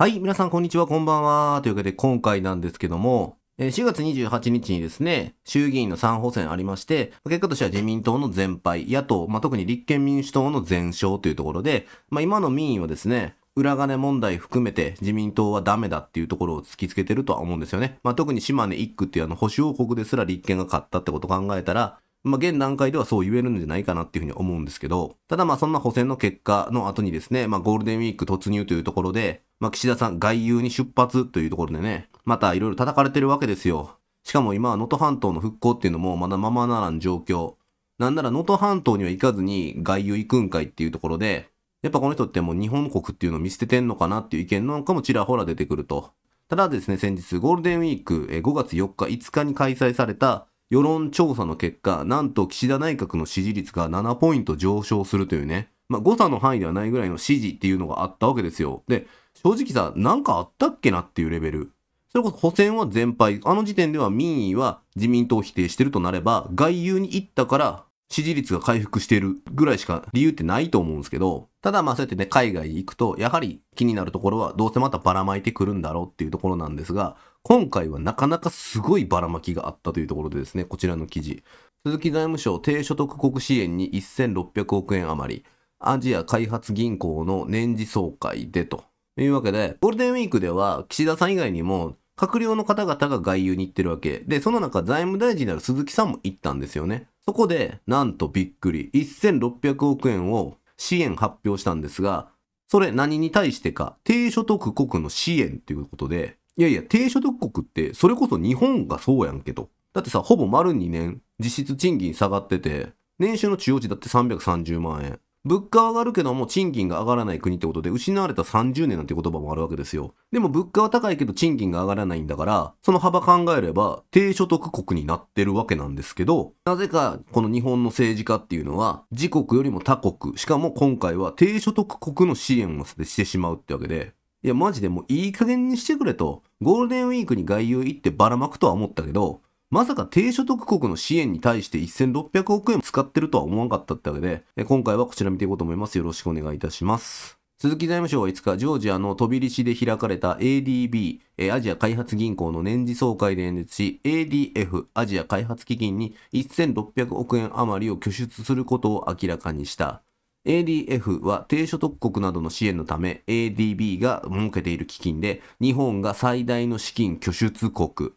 はい、皆さんこんにちは、こんばんは。というわけで今回なんですけども、4月28日にですね、衆議院の3補選ありまして、結果としては自民党の全敗、野党、まあ、特に立憲民主党の全勝というところで、まあ、今の民意はですね、裏金問題含めて自民党はダメだっていうところを突きつけてるとは思うんですよね。まあ、特に島根1区っていうあの保守王国ですら立憲が勝ったってことを考えたら、まあ、現段階ではそう言えるんじゃないかなっていうふうに思うんですけど、ただまあそんな補選の結果の後にですね、まあゴールデンウィーク突入というところで、まあ岸田さん外遊に出発というところでね、またいろいろ叩かれてるわけですよ。しかも今は能登半島の復興っていうのもまだままならん状況。なんなら能登半島には行かずに外遊行くんかいっていうところで、やっぱこの人ってもう日本国っていうのを見捨ててんのかなっていう意見なんかもちらほら出てくると。ただですね、先日ゴールデンウィーク5月4日5日に開催された世論調査の結果、なんと岸田内閣の支持率が7ポイント上昇するというね、まあ、誤差の範囲ではないぐらいの支持っていうのがあったわけですよ。で、正直さ、なんかあったっけなっていうレベル。それこそ補選は全敗。あの時点では民意は自民党を否定してるとなれば、外遊に行ったから支持率が回復してるぐらいしか理由ってないと思うんですけど、ただまあそうやってね、海外行くと、やはり気になるところはどうせまたばらまいてくるんだろうっていうところなんですが、今回はなかなかすごいばらまきがあったというところでですね、こちらの記事。鈴木財務省低所得国支援に1600億円余り。アジア開発銀行の年次総会でというわけで、ゴールデンウィークでは岸田さん以外にも閣僚の方々が外遊に行ってるわけ。で、その中財務大臣なる鈴木さんも行ったんですよね。そこで、なんとびっくり、1600億円を支援発表したんですが、それ何に対してか、低所得国の支援ということで、いやいや、低所得国って、それこそ日本がそうやんけと。だってさ、ほぼ丸2年、実質賃金下がってて、年収の中央値だって330万円。物価は上がるけども賃金が上がらない国ってことで失われた30年なんて言葉もあるわけですよ。でも物価は高いけど賃金が上がらないんだから、その幅考えれば低所得国になってるわけなんですけど、なぜかこの日本の政治家っていうのは自国よりも他国、しかも今回は低所得国の支援をしてしまうってわけで、いや、マジでもういい加減にしてくれと、ゴールデンウィークに外遊行ってばらまくとは思ったけど、まさか低所得国の支援に対して1600億円使ってるとは思わなかったってわけで、今回はこちら見ていこうと思います。よろしくお願いいたします。鈴木財務省は5日、ジョージアの飛びリで開かれた ADB、アジア開発銀行の年次総会で演説し、ADF、アジア開発基金に1600億円余りを拠出することを明らかにした。ADF は低所得国などの支援のため ADB が設けている基金で日本が最大の資金拠出国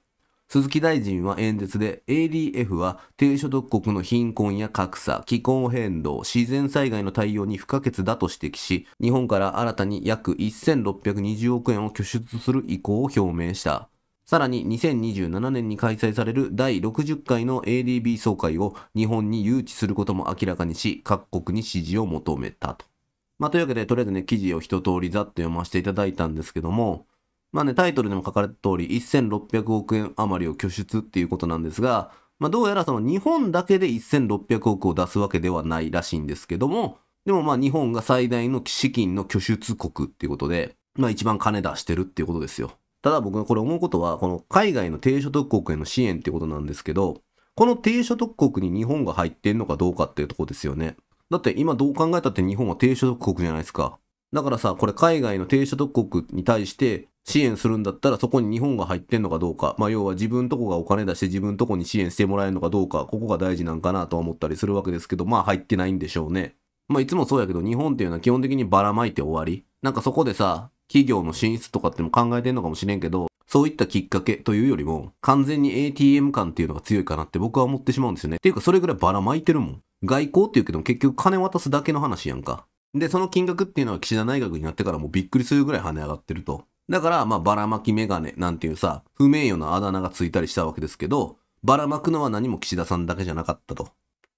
鈴木大臣は演説で ADF は低所得国の貧困や格差、気候変動、自然災害の対応に不可欠だと指摘し、日本から新たに約1620億円を拠出する意向を表明した。さらに2027年に開催される第60回の ADB 総会を日本に誘致することも明らかにし、各国に支持を求めたと。まあ、というわけで、とりあえずね、記事を一通りざっと読ませていただいたんですけども、まあね、タイトルでも書かれた通り、1600億円余りを拠出っていうことなんですが、まあ、どうやらその日本だけで1600億を出すわけではないらしいんですけども、でもまあ日本が最大の資金の拠出国っていうことで、まあ一番金出してるっていうことですよ。ただ僕がこれ思うことは、この海外の低所得国への支援ってことなんですけど、この低所得国に日本が入ってんのかどうかっていうとこですよね。だって今どう考えたって日本は低所得国じゃないですか。だからさ、これ海外の低所得国に対して支援するんだったらそこに日本が入ってんのかどうか。まあ要は自分とこがお金出して自分とこに支援してもらえるのかどうか。ここが大事なんかなとは思ったりするわけですけど、まあ入ってないんでしょうね。まあいつもそうやけど日本っていうのは基本的にばらまいて終わり。なんかそこでさ、企業の進出とかっても考えてんのかもしれんけど、そういったきっかけというよりも、完全に ATM 感っていうのが強いかなって僕は思ってしまうんですよね。っていうか、それぐらいばらまいてるもん。外交っていうけども結局金渡すだけの話やんか。で、その金額っていうのは岸田内閣になってからもうびっくりするぐらい跳ね上がってると。だから、まあ、ばらまきメガネなんていうさ、不名誉なあだ名がついたりしたわけですけど、ばらまくのは何も岸田さんだけじゃなかったと。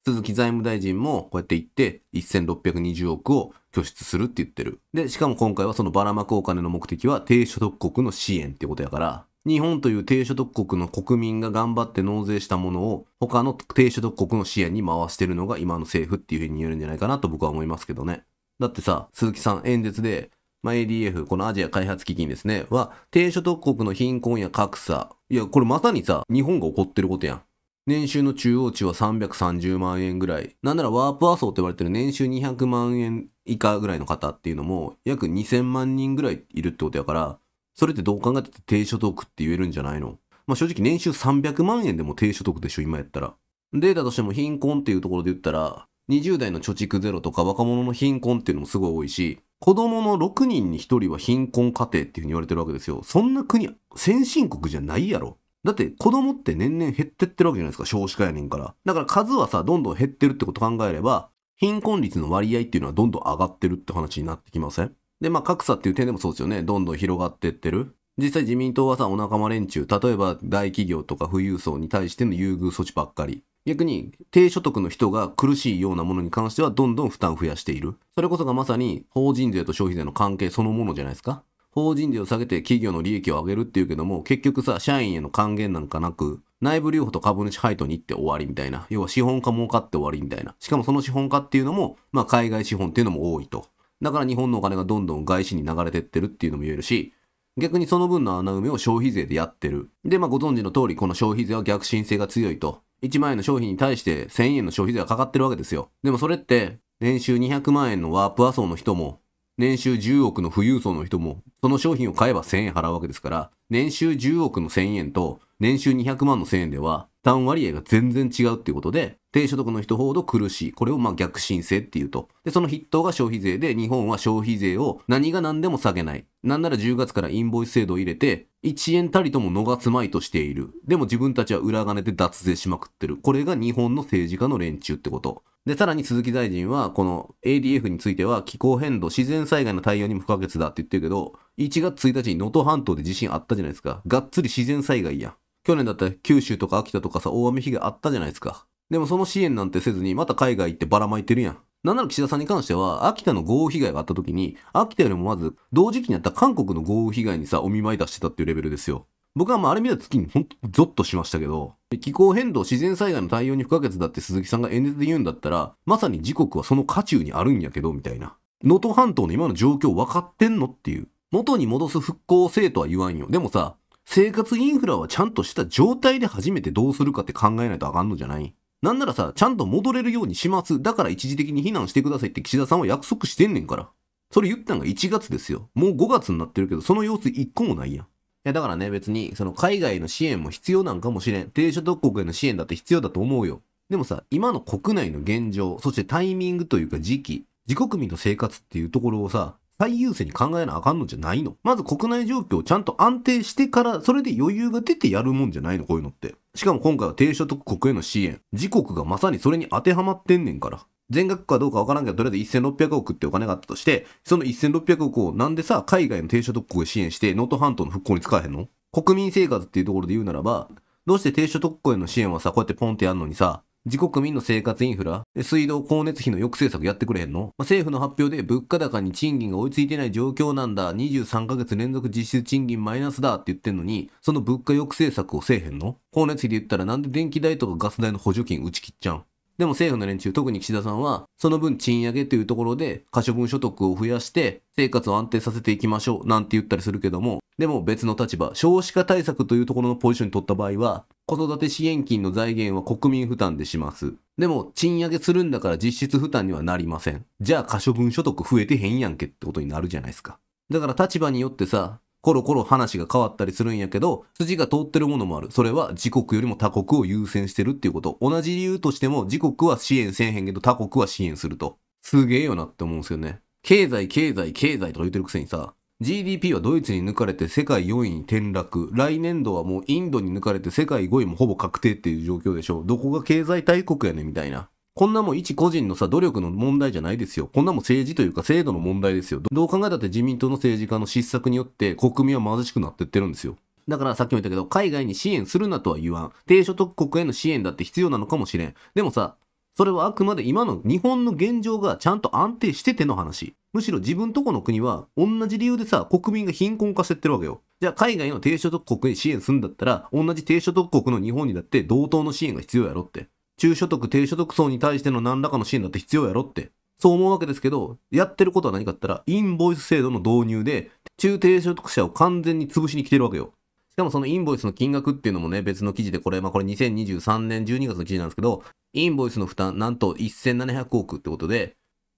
鈴木財務大臣もこうやって言って1620億を拠出するって言ってる。で、しかも今回はそのばらまくお金の目的は低所得国の支援ってことやから、日本という低所得国の国民が頑張って納税したものを他の低所得国の支援に回してるのが今の政府っていうふうに言えるんじゃないかなと僕は思いますけどね。だってさ、鈴木さん演説で、まあ、ADF、このアジア開発基金ですね、は低所得国の貧困や格差、いや、これまさにさ、日本が起こってることやん。年収の中央値は330万円ぐらい。なんならワープアソーって言われてる年収200万円以下ぐらいの方っていうのも約2000万人ぐらいいるってことやから、それってどう考えたって低所得って言えるんじゃないのまあ正直年収300万円でも低所得でしょ、今やったら。データとしても貧困っていうところで言ったら、20代の貯蓄ゼロとか若者の貧困っていうのもすごい多いし、子供の6人に1人は貧困家庭っていうふうに言われてるわけですよ。そんな国、先進国じゃないやろ。だって子供って年々減ってってるわけじゃないですか、少子化やねんから。だから数はさ、どんどん減ってるってこと考えれば、貧困率の割合っていうのはどんどん上がってるって話になってきませんで、まあ格差っていう点でもそうですよね。どんどん広がってってる。実際自民党はさ、お仲間連中、例えば大企業とか富裕層に対しての優遇措置ばっかり。逆に低所得の人が苦しいようなものに関してはどんどん負担を増やしている。それこそがまさに法人税と消費税の関係そのものじゃないですか。法人税を下げて企業の利益を上げるっていうけども、結局さ、社員への還元なんかなく、内部留保と株主配当に行って終わりみたいな。要は資本家儲かって終わりみたいな。しかもその資本家っていうのも、まあ海外資本っていうのも多いと。だから日本のお金がどんどん外資に流れてってるっていうのも言えるし、逆にその分の穴埋めを消費税でやってる。で、まあご存知の通り、この消費税は逆進性が強いと。1万円の商品に対して1000円の消費税がかかってるわけですよ。でもそれって、年収200万円のワープア層の人も、年収10億の富裕層の人も、その商品を買えば1000円払うわけですから、年収10億の1000円と、年収200万の1000円では、単割合が全然違うっていうことで、低所得の人ほど苦しい。これをまあ逆進性っていうと。で、その筆頭が消費税で、日本は消費税を何が何でも下げない。なんなら10月からインボイス制度を入れて、1円たりとも逃すまいとしている。でも自分たちは裏金で脱税しまくってる。これが日本の政治家の連中ってこと。で、さらに鈴木大臣は、この ADF については気候変動、自然災害の対応にも不可欠だって言ってるけど、1月1日に能登半島で地震あったじゃないですか。がっつり自然災害やん。去年だったら九州とか秋田とかさ、大雨被害あったじゃないですか。でもその支援なんてせずに、また海外行ってばらまいてるやん。なんなら岸田さんに関しては、秋田の豪雨被害があった時に、秋田よりもまず、同時期にあった韓国の豪雨被害にさ、お見舞い出してたっていうレベルですよ。僕はまああれ見た時にほんとゾッとしましたけど、気候変動、自然災害の対応に不可欠だって鈴木さんが演説で言うんだったら、まさに時刻はその渦中にあるんやけど、みたいな。能登半島の今の状況分かってんのっていう。元に戻す復興性とは言わんよ。でもさ、生活インフラはちゃんとした状態で初めてどうするかって考えないとあかんのじゃないなんならさ、ちゃんと戻れるようにします。だから一時的に避難してくださいって岸田さんは約束してんねんから。それ言ったんが1月ですよ。もう5月になってるけど、その様子1個もないやん。や、だからね、別に、その海外の支援も必要なんかもしれん。低所得国への支援だって必要だと思うよ。でもさ、今の国内の現状、そしてタイミングというか時期、自国民の生活っていうところをさ、最優先に考えなあかんのじゃないのまず国内状況をちゃんと安定してから、それで余裕が出てやるもんじゃないのこういうのって。しかも今回は低所得国への支援。自国がまさにそれに当てはまってんねんから。全額かどうかわからんけど、とりあえず1600億ってお金があったとして、その1600億をなんでさ、海外の低所得国を支援して、能登半島の復興に使わへんの国民生活っていうところで言うならば、どうして低所得国への支援はさ、こうやってポンってやんのにさ、自国民の生活インフラ、水道、光熱費の抑制策やってくれへんの、まあ、政府の発表で物価高に賃金が追いついてない状況なんだ、23ヶ月連続実質賃金マイナスだって言ってんのに、その物価抑制策をせえへんの光熱費で言ったらなんで電気代とかガス代の補助金打ち切っちゃうんでも政府の連中、特に岸田さんは、その分賃上げというところで、可処分所得を増やして、生活を安定させていきましょう、なんて言ったりするけども、でも別の立場、少子化対策というところのポジションに取った場合は、子育て支援金の財源は国民負担でします。でも、賃上げするんだから実質負担にはなりません。じゃあ可処分所得増えてへんやんけってことになるじゃないですか。だから立場によってさ、コロコロ話が変わったりするんやけど、筋が通ってるものもある。それは自国よりも他国を優先してるっていうこと。同じ理由としても自国は支援せえへんけど他国は支援すると。すげえよなって思うんですよね。経済、経済、経済とか言ってるくせにさ、GDP はドイツに抜かれて世界4位に転落。来年度はもうインドに抜かれて世界5位もほぼ確定っていう状況でしょ。どこが経済大国やねんみたいな。こんなもん一個人のさ、努力の問題じゃないですよ。こんなもん政治というか制度の問題ですよ。どう考えたって自民党の政治家の失策によって国民は貧しくなってってるんですよ。だからさっきも言ったけど、海外に支援するなとは言わん。低所得国への支援だって必要なのかもしれん。でもさ、それはあくまで今の日本の現状がちゃんと安定してての話。むしろ自分とこの国は同じ理由でさ、国民が貧困化してってるわけよ。じゃあ海外の低所得国に支援するんだったら、同じ低所得国の日本にだって同等の支援が必要やろって。中所得、低所得層に対しての何らかの支援だって必要やろって、そう思うわけですけど、やってることは何かって言ったら、インボイス制度の導入で、中低所得者を完全に潰しに来てるわけよ。しかもそのインボイスの金額っていうのもね、別の記事で、これ、まあこれ2023年12月の記事なんですけど、インボイスの負担、なんと1700億ってことで、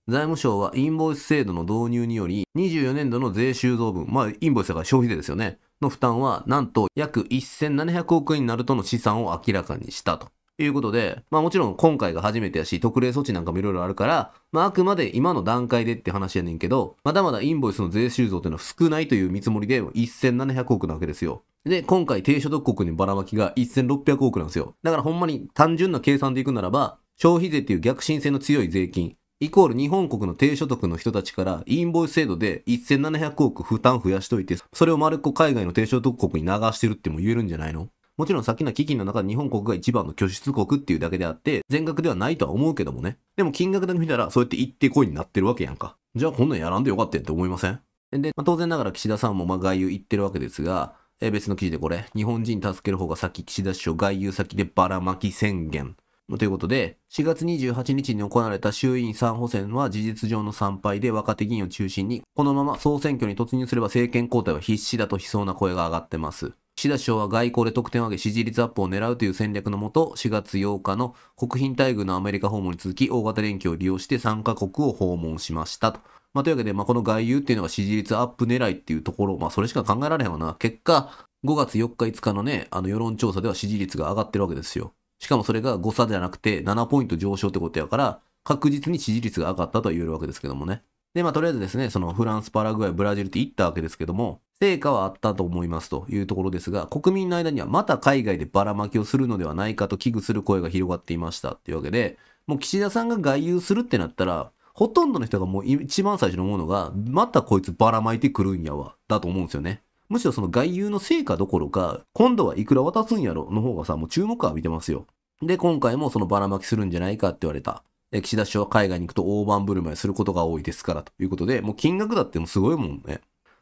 財務省はインボイス制度の導入により、24年度の税収増分、まあインボイスだから消費税ですよね、の負担は、なんと約1700億円になるとの試算を明らかにしたと。いうことで、まあもちろん今回が初めてやし、特例措置なんかもいろいろあるから、まああくまで今の段階でって話やねんけど、まだまだインボイスの税収増っていうのは少ないという見積もりで1700億なわけですよ。で、今回低所得国にばらまきが1600億なんですよ。だからほんまに単純な計算でいくならば、消費税っていう逆進性の強い税金、イコール日本国の低所得の人たちからインボイス制度で1700億負担増やしといて、それを丸っこ海外の低所得国に流してるっても言えるんじゃないのもちろんさっきの基金の中で日本国が一番の拠出国っていうだけであって、全額ではないとは思うけどもね。でも金額だけ見たら、そうやって行ってこいになってるわけやんか。じゃあこんなんやらんでよかったんって思いませんで、まあ、当然ながら岸田さんもま外遊行ってるわけですが、え別の記事でこれ、日本人助ける方が先岸田首相外遊先でばらまき宣言。ということで、4月28日に行われた衆院参補選は事実上の参拝で若手議員を中心に、このまま総選挙に突入すれば政権交代は必死だと悲壮な声が上がってます。岸田首相は外交で得点を上げ支持率アップを狙うという戦略のもと、4月8日の国賓待遇のアメリカ訪問に続き、大型連休を利用して3カ国を訪問しましたと。まあ、というわけで、まあ、この外遊っていうのが支持率アップ狙いっていうところ、まあ、それしか考えられへんわな。結果、5月4日5日のね、あの世論調査では支持率が上がってるわけですよ。しかもそれが誤差じゃなくて7ポイント上昇ってことやから、確実に支持率が上がったとは言えるわけですけどもね。で、まあ、とりあえずですね、そのフランス、パラグアイ、ブラジルって行ったわけですけども、成果はあったと思いますというところですが、国民の間にはまた海外でばらまきをするのではないかと危惧する声が広がっていましたっていうわけで、もう岸田さんが外遊するってなったら、ほとんどの人がもう一番最初に思うのが、またこいつばらまいてくるんやわ、だと思うんですよね。むしろその外遊の成果どころか、今度はいくら渡すんやろの方がさ、もう注目は浴びてますよ。で、今回もそのばらまきするんじゃないかって言われた。岸田首相は海外に行くと大盤振る舞いすることが多いですからということで、もう金額だってもすごいもんね。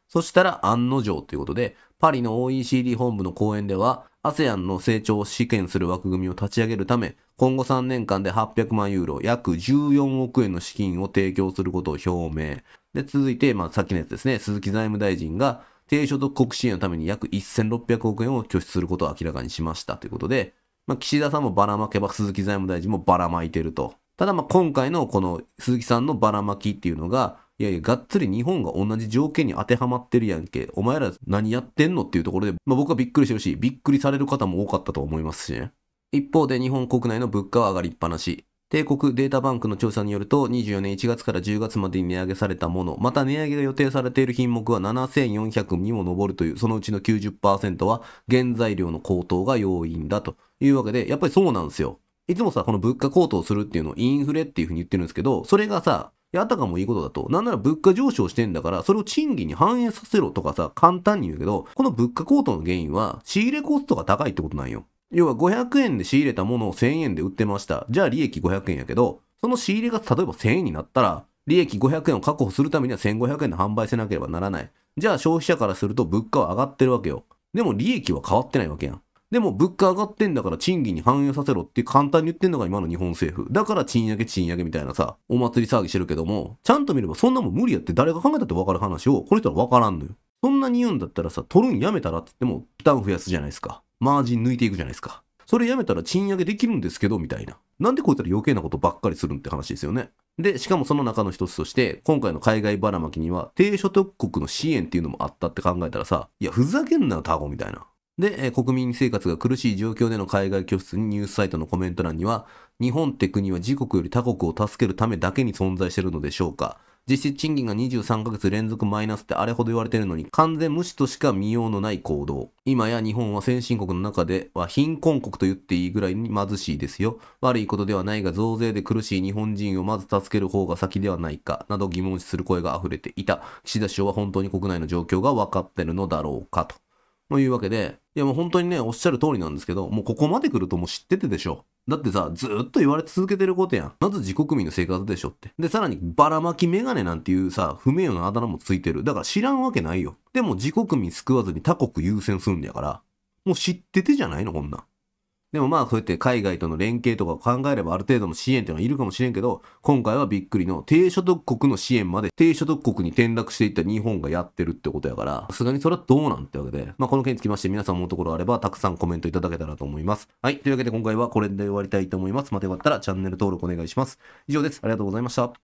そしたら案の定ということで、パリの OECD 本部の講演では、ASEAN の成長を試験する枠組みを立ち上げるため、今後3年間で800万ユーロ、約14億円の資金を提供することを表明。で、続いて、まあ、さっきのやつですね、鈴木財務大臣が、低所得国支援のために約1600億円を拠出することを明らかにしましたということで、まあ、岸田さんもばらまけば鈴木財務大臣もばらまいてると。ただまあ今回のこの鈴木さんのばらまきっていうのが、いやいや、がっつり日本が同じ条件に当てはまってるやんけ。お前ら何やってんのっていうところで、まあ僕はびっくりしてるし、びっくりされる方も多かったと思いますしね。一方で日本国内の物価は上がりっぱなし。帝国データバンクの調査によると、24年1月から10月までに値上げされたもの、また値上げが予定されている品目は7400にも上るという、そのうちの90%は原材料の高騰が要因だというわけで、やっぱりそうなんですよ。いつもさ、この物価高騰するっていうのをインフレっていうふうに言ってるんですけど、それがさ、あたかもいいことだと、なんなら物価上昇してんだから、それを賃金に反映させろとかさ、簡単に言うけど、この物価高騰の原因は、仕入れコストが高いってことなんよ。要は500円で仕入れたものを1000円で売ってました。じゃあ利益500円やけど、その仕入れが例えば1000円になったら、利益500円を確保するためには1500円で販売せなければならない。じゃあ消費者からすると物価は上がってるわけよ。でも利益は変わってないわけやん。でも物価上がってんだから賃金に反映させろって簡単に言ってんのが今の日本政府。だから賃上げ賃上げみたいなさ、お祭り騒ぎしてるけども、ちゃんと見ればそんなもん無理やって誰が考えたって分かる話を、この人は分からんのよ。そんなに言うんだったらさ、取るんやめたらって言っても、負担増やすじゃないですか。マージン抜いていくじゃないですか。それやめたら賃上げできるんですけど、みたいな。なんでこいつら余計なことばっかりするんって話ですよね。で、しかもその中の一つとして、今回の海外ばらまきには、低所得国の支援っていうのもあったって考えたらさ、いや、ふざけんなよ、タコみたいな。で、国民生活が苦しい状況での海外拠出にニュースサイトのコメント欄には、日本って国は自国より他国を助けるためだけに存在してるのでしょうか実質賃金が23ヶ月連続マイナスってあれほど言われてるのに完全無視としか見ようのない行動。今や日本は先進国の中では貧困国と言っていいぐらいに貧しいですよ。悪いことではないが増税で苦しい日本人をまず助ける方が先ではないかなど疑問視する声が溢れていた。岸田首相は本当に国内の状況が分かってるのだろうかと。というわけで、いやもう本当にね、おっしゃる通りなんですけど、もうここまで来るともう知っててでしょ。だってさ、ずっと言われ続けてることやん。まず自国民の生活でしょって。で、さらにばらまきメガネなんていうさ、不名誉なあだ名もついてる。だから知らんわけないよ。でも自国民救わずに他国優先するんやから、もう知っててじゃないの、こんなん。でもまあそうやって海外との連携とかを考えればある程度の支援っていうのはいるかもしれんけど、今回はびっくりの低所得国の支援まで低所得国に転落していった日本がやってるってことやから、さすがにそれはどうなんてわけで、まあこの件につきまして皆さん思うところあればたくさんコメントいただけたらと思います。はい。というわけで今回はこれで終わりたいと思います。またよかったらチャンネル登録お願いします。以上です。ありがとうございました。